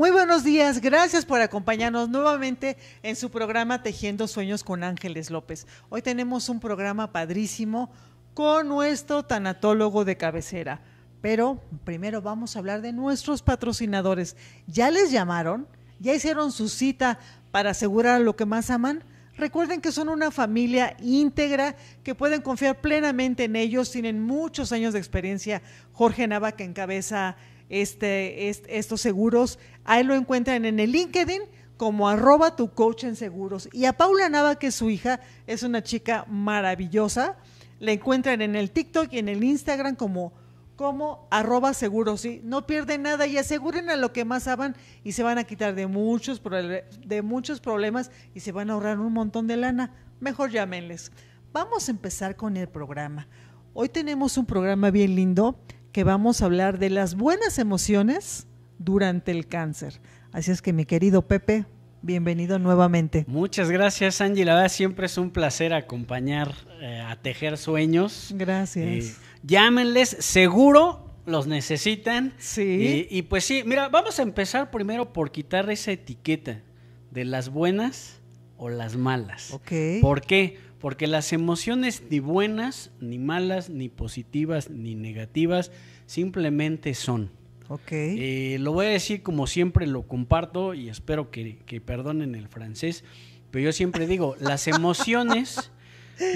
Muy buenos días, gracias por acompañarnos nuevamente en su programa Tejiendo Sueños con Ángeles López. Hoy tenemos un programa padrísimo con nuestro tanatólogo de cabecera. Pero primero vamos a hablar de nuestros patrocinadores. ¿Ya les llamaron? ¿Ya hicieron su cita para asegurar lo que más aman? Recuerden que son una familia íntegra, que pueden confiar plenamente en ellos. Tienen muchos años de experiencia. Jorge Nava que encabeza este, estos seguros. Ahí lo encuentran en el LinkedIn como arroba tu coach en seguros. Y a Paula Nava, que es su hija, es una chica maravillosa. La encuentran en el TikTok y en el Instagram como, como arroba seguros. No pierden nada y aseguren a lo que más saben y se van a quitar de muchos, de muchos problemas y se van a ahorrar un montón de lana. Mejor llámenles. Vamos a empezar con el programa. Hoy tenemos un programa bien lindo que vamos a hablar de las buenas emociones durante el cáncer. Así es que mi querido Pepe, bienvenido nuevamente. Muchas gracias Angie, la verdad siempre es un placer acompañar eh, a Tejer Sueños. Gracias. llámenles, seguro los necesitan. Sí. Y, y, pues sí, mira, vamos a empezar primero por quitar esa etiqueta de las buenas o las malas. Ok. ¿Por qué? Porque las emociones ni buenas, ni malas, ni positivas, ni negativas, simplemente son. Okay. Eh, lo voy a decir como siempre lo comparto y espero que, perdonen el francés, pero yo siempre digo, las emociones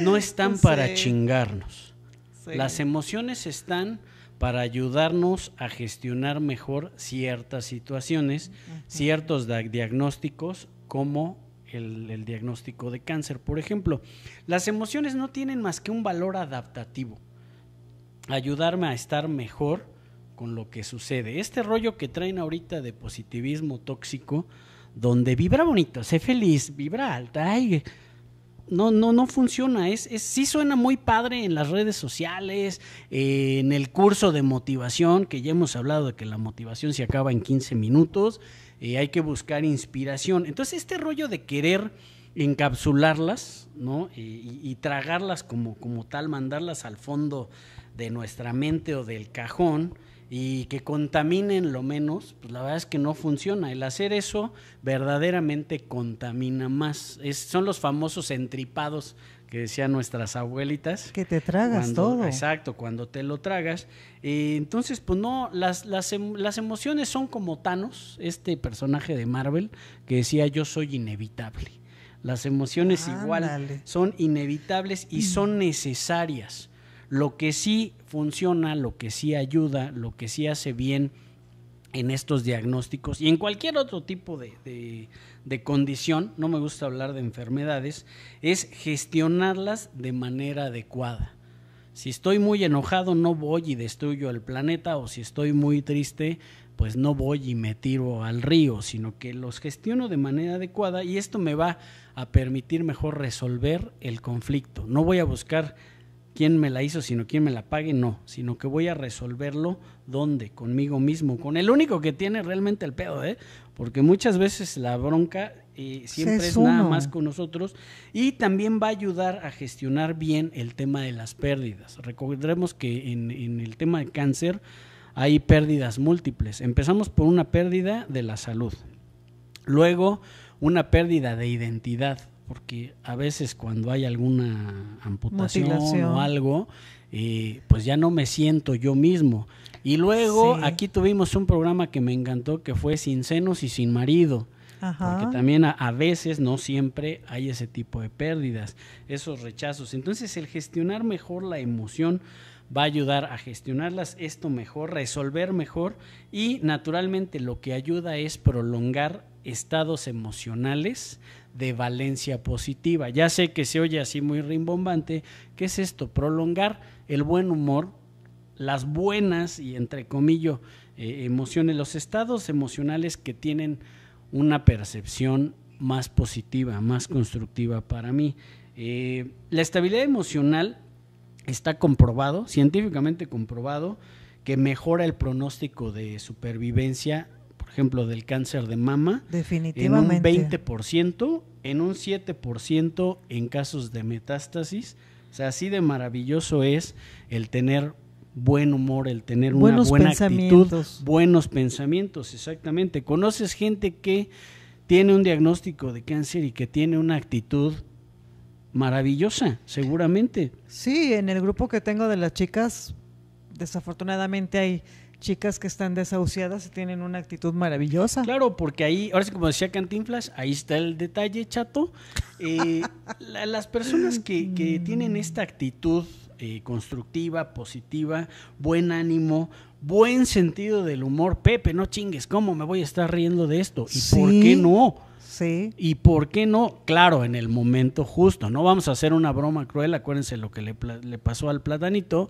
no están para chingarnos. Las emociones están para ayudarnos a gestionar mejor ciertas situaciones, ciertos diagnósticos como el, diagnóstico de cáncer. Por ejemplo, las emociones no tienen más que un valor adaptativo, ayudarme a estar mejor con lo que sucede. Este rollo que traen ahorita de positivismo tóxico, donde vibra bonito, sé feliz, vibra alta, ay, no, no, no funciona. Es, es, sí suena muy padre en las redes sociales, en el curso de motivación, que ya hemos hablado de que la motivación se acaba en 15 minutos, y hay que buscar inspiración. Entonces, este rollo de querer encapsularlas, ¿no? y, tragarlas como, como tal, mandarlas al fondo de nuestra mente o del cajón y que contaminen lo menos, pues la verdad es que no funciona. El hacer eso verdaderamente contamina más. son los famosos entripados que decían nuestras abuelitas. Que te tragas todo. Exacto, cuando te lo tragas. Eh, entonces, pues no, las, las, em, las, emociones son como Thanos, este personaje de Marvel, que decía yo soy inevitable. Las emociones igual son inevitables y mm. son necesarias. Lo que sí funciona, lo que sí ayuda, lo que sí hace bien en estos diagnósticos y en cualquier otro tipo de, de, de, condición, no me gusta hablar de enfermedades, es gestionarlas de manera adecuada. Si estoy muy enojado, no voy y destruyo el planeta, o si estoy muy triste, pues no voy y me tiro al río, sino que los gestiono de manera adecuada y esto me va a permitir mejor resolver el conflicto. No voy a buscar quién me la hizo, sino quién me la pague, no, sino que voy a resolverlo dónde, conmigo mismo, con el único que tiene realmente el pedo, ¿eh? Porque muchas veces la bronca eh, siempre es nada más con nosotros y también va a ayudar a gestionar bien el tema de las pérdidas. Recordemos que en el tema de cáncer hay pérdidas múltiples. Empezamos por una pérdida de la salud, luego una pérdida de identidad porque a veces cuando hay alguna amputación o algo, eh, pues ya no me siento yo mismo. Y luego aquí tuvimos un programa que me encantó que fue Sin senos y sin marido. Porque también a, a, veces, no siempre, hay ese tipo de pérdidas, esos rechazos. Entonces el gestionar mejor la emoción va a ayudar a gestionarlas esto mejor, resolver mejor y naturalmente lo que ayuda es prolongar estados emocionales de valencia positiva. Ya sé que se oye así muy rimbombante. ¿Qué es esto? Prolongar el buen humor, las buenas y entre comillas eh, emociones, los estados emocionales que tienen una percepción más positiva, más constructiva para mí. Eh, la estabilidad emocional está comprobado, científicamente comprobado, que mejora el pronóstico de supervivencia ejemplo, del cáncer de mama. Definitivamente. En un 20%, en un 7% en casos de metástasis. O sea, así de maravilloso es el tener buen humor, el tener buenos una buena actitud, buenos pensamientos, exactamente. Conoces gente que tiene un diagnóstico de cáncer y que tiene una actitud maravillosa, seguramente. Sí, en el grupo que tengo de las chicas, desafortunadamente hay chicas que están desahuciadas y tienen una actitud maravillosa. Claro, porque ahí, ahora sí como decía Cantinflas, ahí está el detalle, chato. Eh, las personas que, que, tienen esta actitud eh, constructiva, positiva, buen ánimo, buen sentido del humor, Pepe, no chingues, ¿cómo me voy a estar riendo de esto? ¿Y por qué no? Sí. ¿Y por qué no? Claro, en el momento justo, no vamos a hacer una broma cruel, acuérdense lo que le pasó al platanito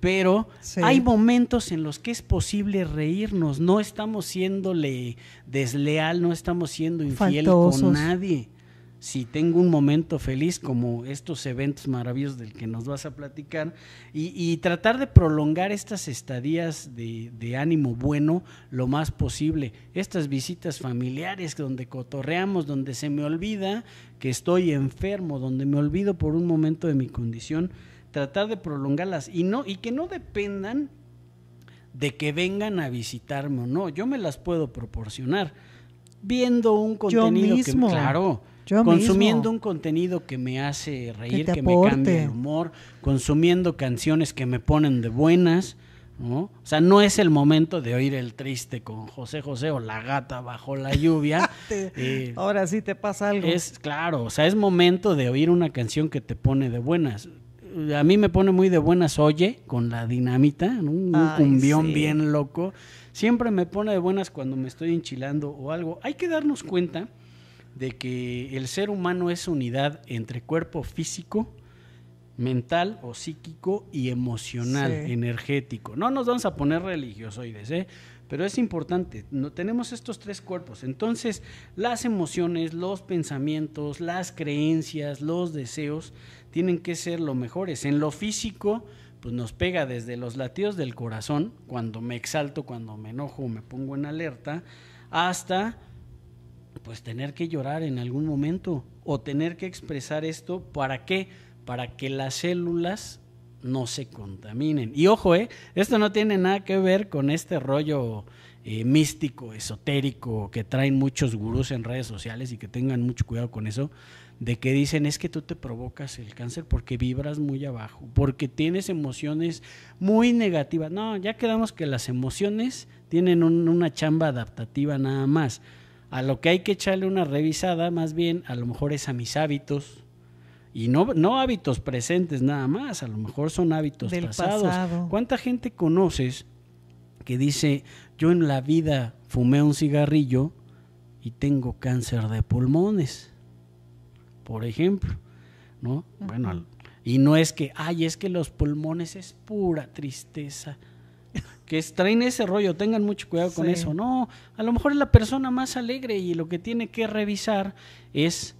pero hay momentos en los que es posible reírnos. No estamos siéndole desleal, no estamos siendo infiel con nadie. Si tengo un momento feliz como estos eventos maravillosos del que nos vas a platicar y, tratar de prolongar estas estadías de, de, ánimo bueno lo más posible, estas visitas familiares donde cotorreamos, donde se me olvida que estoy enfermo, donde me olvido por un momento de mi condición, tratar de prolongarlas y, no, y que no dependan de que vengan a visitarme o no. Yo me las puedo proporcionar viendo un contenido que claro, consumiendo un contenido que me hace reír, que, me cambia el humor, consumiendo canciones que me ponen de buenas. ¿No? O sea, no es el momento de oír el triste con José José o la gata bajo la lluvia. Eh, ahora sí te pasa algo. Es claro, o sea, es momento de oír una canción que te pone de buenas a mí me pone muy de buenas oye con la dinamita, un cumbión bien loco. Siempre me pone de buenas cuando me estoy enchilando o algo. Hay que darnos cuenta de que el ser humano es unidad entre cuerpo físico, mental o psíquico y emocional, energético. No nos vamos a poner religiosoides, ¿eh? pero es importante. No, tenemos estos tres cuerpos. Entonces, las emociones, los pensamientos, las creencias, los deseos tienen que ser lo mejores. En lo físico, pues nos pega desde los latidos del corazón, cuando me exalto, cuando me enojo, me pongo en alerta, hasta pues tener que llorar en algún momento o tener que expresar esto, ¿para qué? Para que las células no se contaminen. Y ojo, ¿eh? esto no tiene nada que ver con este rollo eh, místico, esotérico, que traen muchos gurús en redes sociales y que tengan mucho cuidado con eso, de que dicen es que tú te provocas el cáncer porque vibras muy abajo, porque tienes emociones muy negativas. No, ya quedamos que las emociones tienen una chamba adaptativa nada más. A lo que hay que echarle una revisada más bien, a lo mejor es a mis hábitos. Y no, no hábitos presentes nada más, a lo mejor son hábitos Del Pasado. ¿Cuánta gente conoces que dice, yo en la vida fumé un cigarrillo y tengo cáncer de pulmones? por ejemplo, ¿no? Bueno, y no es que, ay, es que los pulmones es pura tristeza. Que traen ese rollo, tengan mucho cuidado con eso. No, a lo mejor es la persona más alegre y lo que tiene que revisar es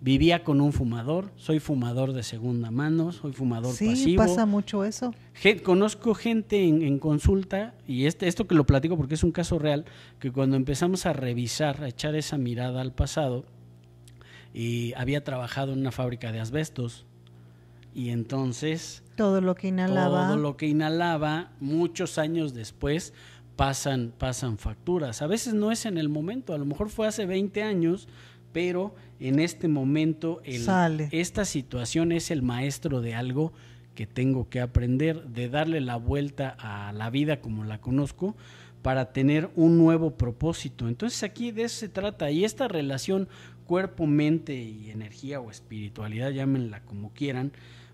vivía con un fumador, soy fumador de segunda mano, soy fumador pasivo. Sí, pasa mucho eso. conozco gente en, en, consulta, y este, esto que lo platico porque es un caso real, que cuando empezamos a revisar, a echar esa mirada al pasado, y había trabajado en una fábrica de asbestos y entonces todo lo que inhalaba todo lo que inhalaba muchos años después pasan pasan facturas. A veces no es en el momento, a lo mejor fue hace 20 años, pero en este momento Sale. esta situación es el maestro de algo que tengo que aprender, de darle la vuelta a la vida como la conozco para tener un nuevo propósito. Entonces aquí de eso se trata y esta relación cuerpo, mente y energía o espiritualidad, llámenla como quieran,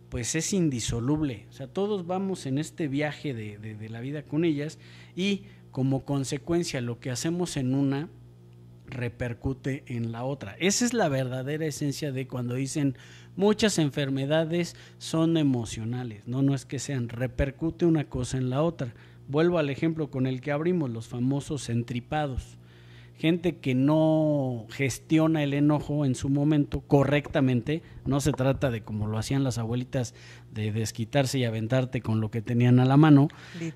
pues es indisoluble. O sea, todos vamos en este viaje de, la vida con ellas y como consecuencia lo que hacemos en una repercute en la otra. Esa es la verdadera esencia de cuando dicen muchas enfermedades son emocionales. No, no es que sean, repercute una cosa en la otra. Vuelvo al ejemplo con el que abrimos, los famosos entripados gente que no gestiona el enojo en su momento correctamente. No se trata de como lo hacían las abuelitas, de desquitarse y aventarte con lo que tenían a la mano,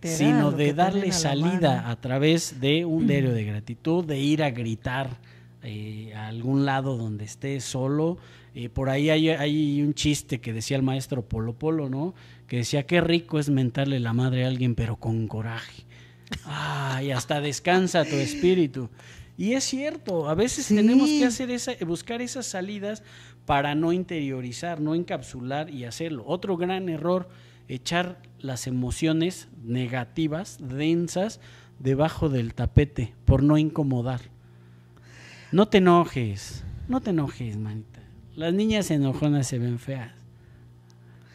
sino de darle salida a través de un diario de gratitud, de ir a gritar eh, a algún lado donde estés solo. y eh, por ahí hay, un chiste que decía el maestro Polo Polo, ¿no? Que decía, qué rico es mentarle la madre a alguien, pero con coraje. y hasta descansa tu espíritu. Y es cierto, a veces tenemos que hacer buscar esas salidas para no interiorizar, no encapsular y hacerlo. Otro gran error, echar las emociones negativas, densas, debajo del tapete por no incomodar. No te enojes, no te enojes, manita. Las niñas enojonas se ven feas.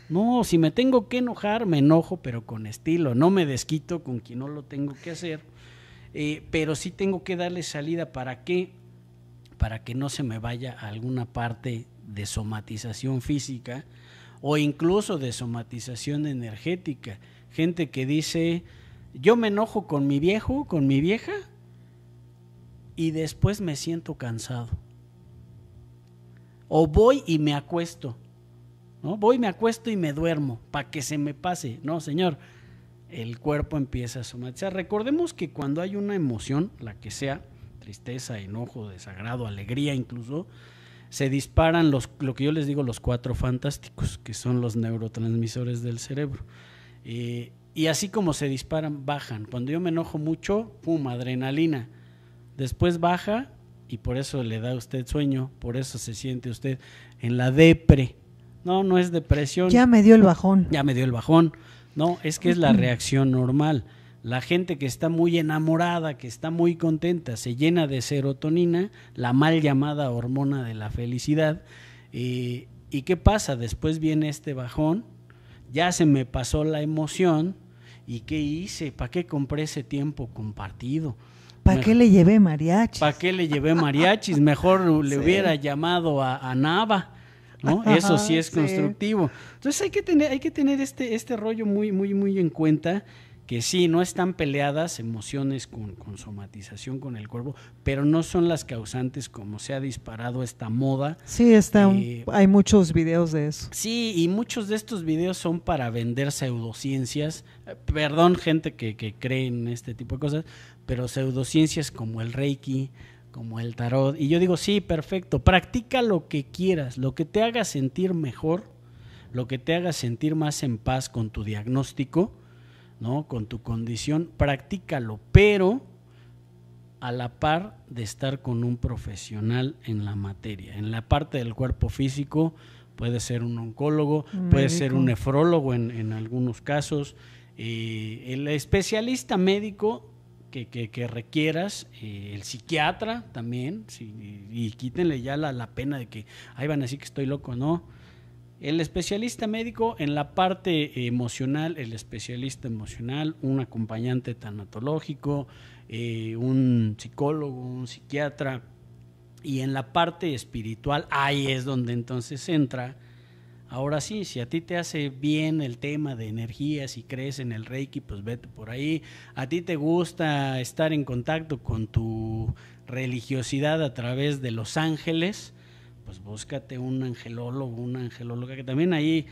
No, si me tengo que enojar, me enojo, pero con estilo. No me desquito con quien no lo tengo que hacer eh, pero sí tengo que darle salida para que, para que no se me vaya alguna parte de somatización física o incluso de somatización energética. Gente que dice, yo me enojo con mi viejo, con mi vieja, y después me siento cansado. O voy y me acuesto. ¿no? Voy, me acuesto y me duermo para que se me pase. No, señor, el cuerpo empieza a somatizar. Recordemos que cuando hay una emoción, la que sea, tristeza, enojo, desagrado, alegría incluso, se disparan los, lo que yo les digo, los cuatro fantásticos, que son los neurotransmisores del cerebro. Eh, y así como se disparan, bajan. Cuando yo me enojo mucho, pum, adrenalina. Después baja y por eso le da a usted sueño, por eso se siente usted en la depre. No, no es depresión. Ya me dio el bajón. Ya me dio el bajón. No, es que es la reacción normal. La gente que está muy enamorada, que está muy contenta, se llena de serotonina, la mal llamada hormona de la felicidad. Eh, ¿Y, qué pasa? Después viene este bajón, ya se me pasó la emoción, ¿y qué hice? ¿Para qué compré ese tiempo compartido? ¿Para qué le llevé mariachis? ¿Para qué le llevé mariachis? Mejor le hubiera llamado a Nava eso sí es constructivo. Entonces hay que tener, hay que tener este, este rollo muy, muy, muy en cuenta que sí, no están peleadas emociones con, somatización con el cuerpo, pero no son las causantes como se ha disparado esta moda. Sí, está eh, hay muchos videos de eso. Sí, y muchos de estos videos son para vender pseudociencias. perdón, gente que, que cree en este tipo de cosas, pero pseudociencias como el Reiki, como el tarot. Y yo digo, sí, perfecto, practica lo que quieras, lo que te haga sentir mejor, lo que te haga sentir más en paz con tu diagnóstico, ¿no? con tu condición, practícalo, pero a la par de estar con un profesional en la materia. En la parte del cuerpo físico puede ser un oncólogo, puede ser un nefrólogo en, algunos casos. Eh, el especialista médico que, requieras, eh, el psiquiatra también, y, quítenle ya la, pena de que, ahí van a decir que estoy loco, no. El especialista médico en la parte emocional, el especialista emocional, un acompañante tanatológico, eh, un psicólogo, un psiquiatra, y en la parte espiritual, ahí es donde entonces entra Ahora sí, si a ti te hace bien el tema de energía, si crees en el Reiki, pues vete por ahí. A ti te gusta estar en contacto con tu religiosidad a través de los ángeles, pues búscate un angelólogo, una angelóloga, que también ahí...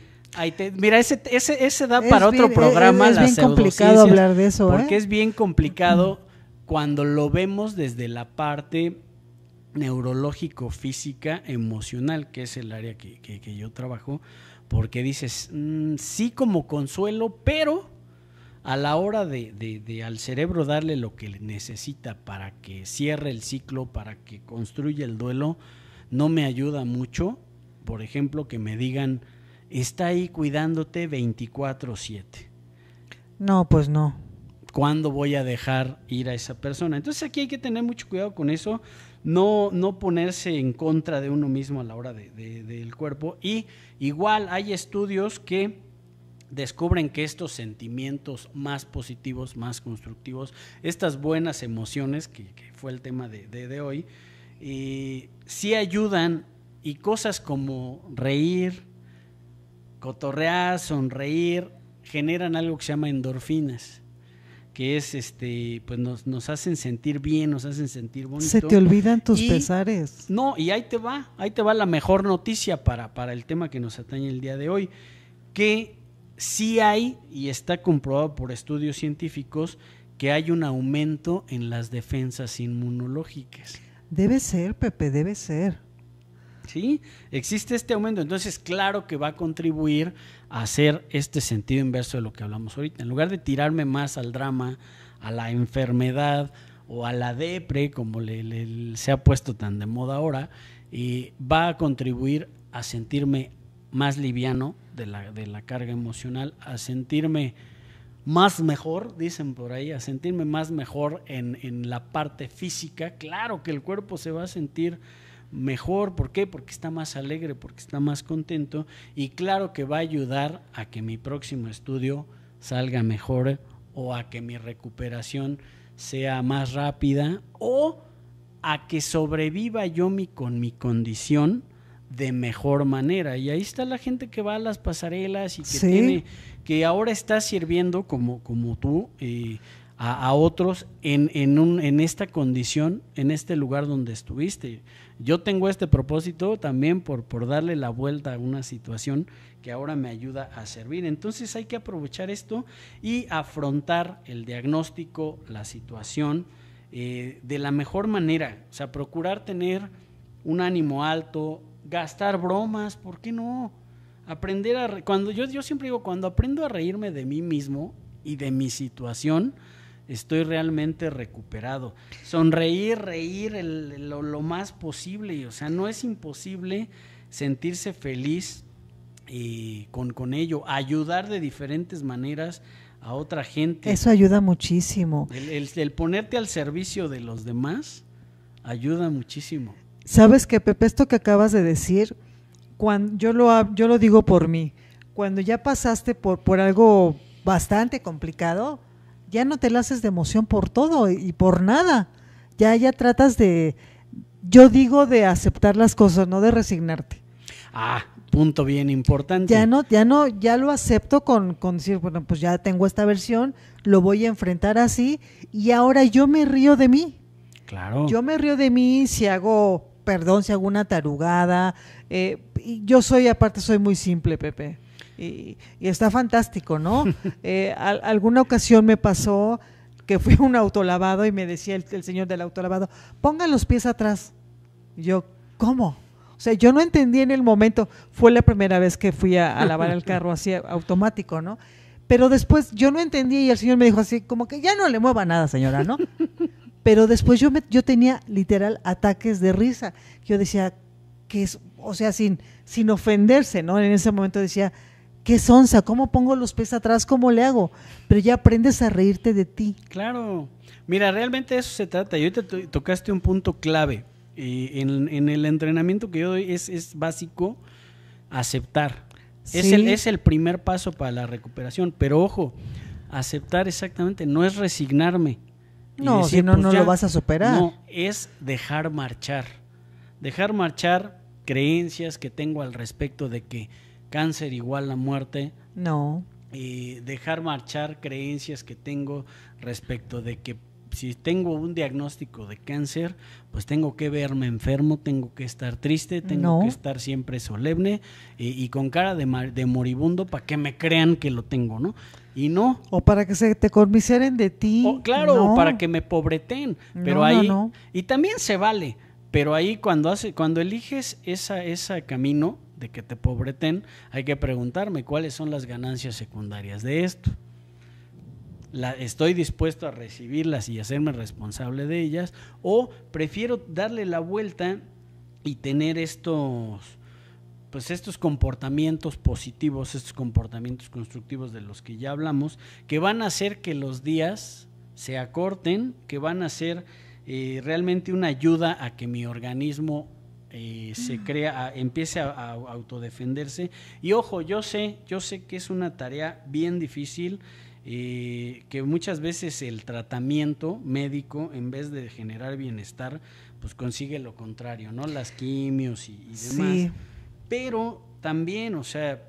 mira, ese, ese, da para otro programa. Es, bien complicado hablar de eso. ¿eh? Porque es bien complicado cuando lo vemos desde la parte neurológico, física, emocional, que es el área que, que, yo trabajo, porque dices, mm, sí como consuelo, pero a la hora de, de, de, al cerebro darle lo que necesita para que cierre el ciclo, para que construya el duelo, no me ayuda mucho, por ejemplo, que me digan, está ahí cuidándote 24/7. No, pues no. ¿Cuándo voy a dejar ir a esa persona? Entonces aquí hay que tener mucho cuidado con eso no, ponerse en contra de uno mismo a la hora del de, cuerpo. Y igual hay estudios que descubren que estos sentimientos más positivos, más constructivos, estas buenas emociones, que, fue el tema de, hoy, y eh, sí ayudan y cosas como reír, cotorrear, sonreír, generan algo que se llama endorfinas que es este, pues nos, hacen sentir bien, nos hacen sentir bonito. Se te olvidan tus pesares. No, y ahí te va, ahí te va la mejor noticia para, para el tema que nos atañe el día de hoy, que sí hay, y está comprobado por estudios científicos, que hay un aumento en las defensas inmunológicas. Debe ser, Pepe, debe ser. ¿sí? Existe este aumento, entonces claro que va a contribuir a hacer este sentido inverso de lo que hablamos ahorita. En lugar de tirarme más al drama, a la enfermedad o a la depre, como se ha puesto tan de moda ahora, y va a contribuir a sentirme más liviano de la, carga emocional, a sentirme más mejor, dicen por ahí, a sentirme más mejor en la parte física. Claro que el cuerpo se va a sentir mejor. ¿Por qué? Porque está más alegre, porque está más contento y claro que va a ayudar a que mi próximo estudio salga mejor o a que mi recuperación sea más rápida o a que sobreviva yo con mi condición de mejor manera. Y ahí está la gente que va a las pasarelas y que tiene, que ahora está sirviendo como, como tú. Eh, a, otros en, en, un, en esta condición, en este lugar donde estuviste. Yo tengo este propósito también por, por darle la vuelta a una situación que ahora me ayuda a servir. Entonces hay que aprovechar esto y afrontar el diagnóstico, la situación, eh, de la mejor manera. O sea, procurar tener un ánimo alto, gastar bromas, ¿por qué no? Aprender a... Cuando, yo, yo siempre digo, cuando aprendo a reírme de mí mismo y de mi situación, estoy realmente recuperado. Sonreír, reír lo, más posible, o sea, no es imposible sentirse feliz y con, ello, ayudar de diferentes maneras a otra gente. Eso ayuda muchísimo. El, el, ponerte al servicio de los demás ayuda muchísimo. Sabes que Pepe, esto que acabas de decir, cuando, yo, lo, yo lo digo por mí, cuando ya pasaste por, por algo bastante complicado, ya no te la haces de emoción por todo y por nada. Ya, ya tratas de, yo digo de aceptar las cosas, no de resignarte. Ah, punto bien importante. Ya no, ya no, ya lo acepto con, con decir, bueno, pues ya tengo esta versión, lo voy a enfrentar así y ahora yo me río de mí. Claro. Yo me río de mí si hago, perdón, si hago una tarugada. Eh, yo soy, aparte, soy muy simple, Pepe y, está fantástico, ¿no? Eh, alguna ocasión me pasó que fui a un autolavado y me decía el, señor del autolavado, ponga los pies atrás. yo, ¿cómo? O sea, yo no entendí en el momento, fue la primera vez que fui a, lavar el carro así automático, ¿no? Pero después yo no entendí y el señor me dijo así, como que ya no le mueva nada, señora, ¿no? Pero después yo, me, yo tenía literal ataques de risa. Yo decía, que es, o sea, sin, sin ofenderse, ¿no? En ese momento decía, qué sonza, cómo pongo los pies atrás, cómo le hago, pero ya aprendes a reírte de ti. Claro, mira, realmente eso se trata, y ahorita tocaste un punto clave, en, el entrenamiento que yo doy es, es básico aceptar, es, el, es el primer paso para la recuperación, pero ojo, aceptar exactamente, no es resignarme. No, si no, pues no lo vas a superar. No, es dejar marchar, dejar marchar creencias que tengo al respecto de que cáncer igual a muerte. No. Y dejar marchar creencias que tengo respecto de que si tengo un diagnóstico de cáncer, pues tengo que verme enfermo, tengo que estar triste, tengo que estar siempre solemne y, con cara de, de moribundo para que me crean que lo tengo, ¿no? Y no. O para que se te conmiseren de ti. claro, o para que me pobreten. Pero ahí. Y también se vale. Pero ahí cuando hace, cuando eliges esa, ese camino, de que te pobreten, hay que preguntarme cuáles son las ganancias secundarias de esto. La, estoy dispuesto a recibirlas y hacerme responsable de ellas, o prefiero darle la vuelta y tener estos, pues estos comportamientos positivos, estos comportamientos constructivos de los que ya hablamos, que van a hacer que los días se acorten, que van a ser eh, realmente una ayuda a que mi organismo eh, se crea, empiece a, autodefenderse. Y ojo, yo sé, yo sé que es una tarea bien difícil, eh, que muchas veces el tratamiento médico, en vez de generar bienestar, pues consigue lo contrario, ¿no? Las quimios y, demás. Pero también, o sea,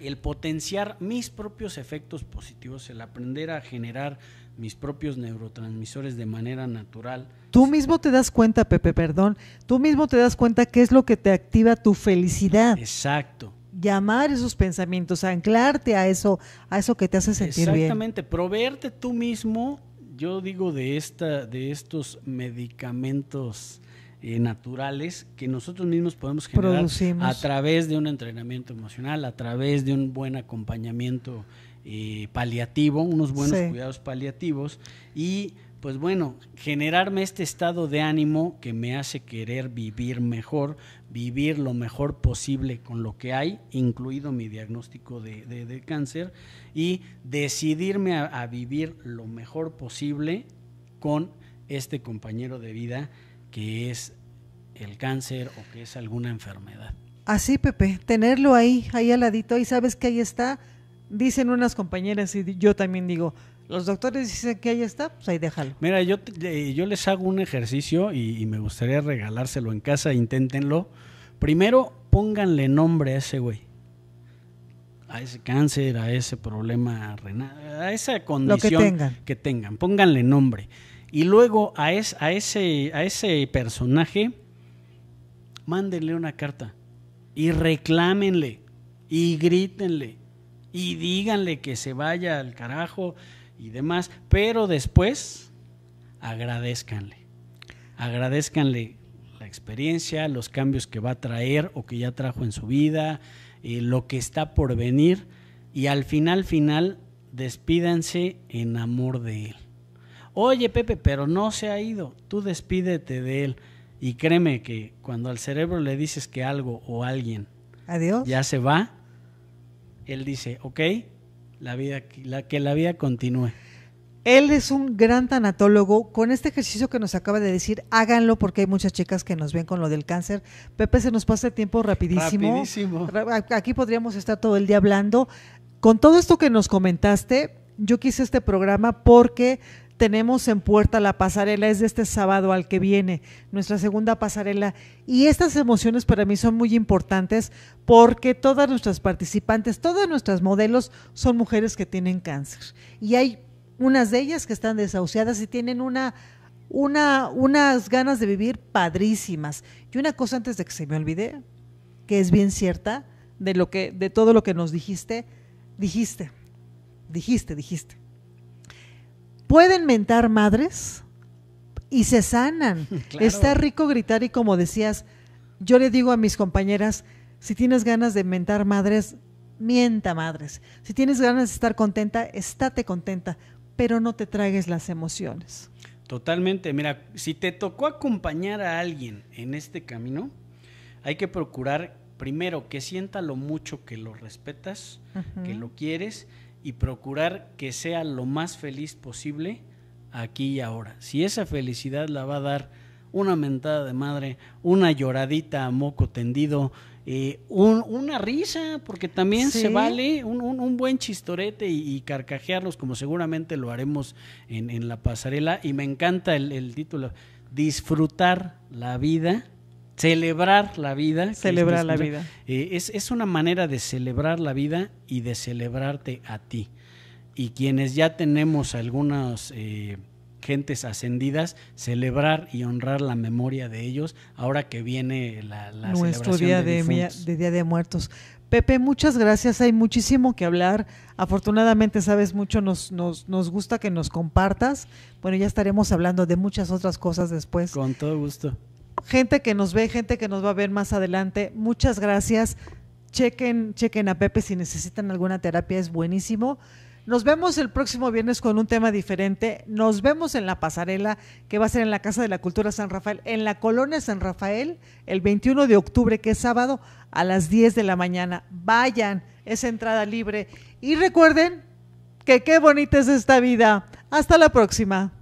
el potenciar mis propios efectos positivos, el aprender a generar mis propios neurotransmisores de manera natural. Tú mismo te das cuenta, Pepe, perdón, tú mismo te das cuenta qué es lo que te activa tu felicidad. Exacto. Llamar esos pensamientos, anclarte a eso, a eso que te hace sentir bien. Exactamente, proveerte tú mismo, yo digo de esta de estos medicamentos eh, naturales que nosotros mismos podemos generar a través de un entrenamiento emocional, a través de un buen acompañamiento eh, paliativo, unos buenos cuidados paliativos y pues bueno, generarme este estado de ánimo que me hace querer vivir mejor, vivir lo mejor posible con lo que hay, incluido mi diagnóstico de, cáncer, y decidirme a, a vivir lo mejor posible con este compañero de vida que es el cáncer o que es alguna enfermedad. Así, Pepe, tenerlo ahí, ahí al ladito, y sabes que ahí está, Dicen unas compañeras y yo también digo, los doctores dicen que ahí está, pues ahí déjalo. Mira, yo, yo les hago un ejercicio y, me gustaría regalárselo en casa, inténtenlo. Primero, pónganle nombre a ese güey. A ese cáncer, a ese problema renal, a esa condición que tengan. Pónganle nombre. Y luego a, es, a, ese, a ese personaje, mándenle una carta y reclámenle y grítenle y díganle que se vaya al carajo y demás, pero después agradezcanle. Agradezcanle la experiencia, los cambios que va a traer o que ya trajo en su vida, eh, lo que está por venir y al final, final, despídanse en amor de él. Oye Pepe, pero no se ha ido, tú despídete de él. Y créeme que cuando al cerebro le dices que algo o alguien Adiós. ya se va, él dice, ok, la vida, la, que la vida continúe. Él es un gran tanatólogo. Con este ejercicio que nos acaba de decir, háganlo porque hay muchas chicas que nos ven con lo del cáncer. Pepe, se nos pasa el tiempo rapidísimo. rapidísimo. Aquí podríamos estar todo el día hablando. Con todo esto que nos comentaste, yo quise este programa porque tenemos en puerta la pasarela, es de este sábado al que viene, nuestra segunda pasarela. Y estas emociones para mí son muy importantes porque todas nuestras participantes, todas nuestras modelos son mujeres que tienen cáncer. Y hay unas de ellas que están desahuciadas y tienen una una, unas ganas de vivir padrísimas. Y una cosa antes de que se me olvide, que es bien cierta de lo que, de todo lo que nos dijiste, dijiste, dijiste, dijiste pueden mentar madres y se sanan. Está rico gritar y como decías, yo le digo a mis compañeras, si tienes ganas de mentar madres, mienta madres. Si tienes ganas de estar contenta, estate contenta, pero no te tragues las emociones. Totalmente, mira, si te tocó acompañar a alguien en este camino, hay que procurar primero que sienta lo mucho que lo respetas, que lo quieres y procurar que sea lo más feliz posible aquí y ahora. Si esa felicidad la va a dar una mentada de madre, una lloradita a moco tendido, eh, una risa, porque también se vale un, buen chistorete y, carcajearlos, como seguramente lo haremos en, en la pasarela. Y me encanta el título, disfrutar la vida celebrar la vida. Celebrar la vida. Eh, es, es, una manera de celebrar la vida y de celebrarte a ti. Y quienes ya tenemos algunas eh, gentes ascendidas, celebrar y honrar la memoria de ellos ahora que viene la, la Nuestro día de, de Día de Muertos. Pepe, muchas gracias. Hay muchísimo que hablar. Afortunadamente sabes mucho, nos, nos, nos, gusta que nos compartas. Bueno, ya estaremos hablando de muchas otras cosas después. Con todo gusto gente que nos ve, gente que nos va a ver más adelante, muchas gracias. Chequen, chequen a Pepe si necesitan alguna terapia, es buenísimo. Nos vemos el próximo viernes con un tema diferente. Nos vemos en la pasarela que va a ser en la Casa de la Cultura San Rafael, en la Colonia San Rafael, el 21 de octubre, que es sábado, a las 10 de la mañana. Vayan, es entrada libre. Y recuerden que qué bonita es esta vida. Hasta la próxima.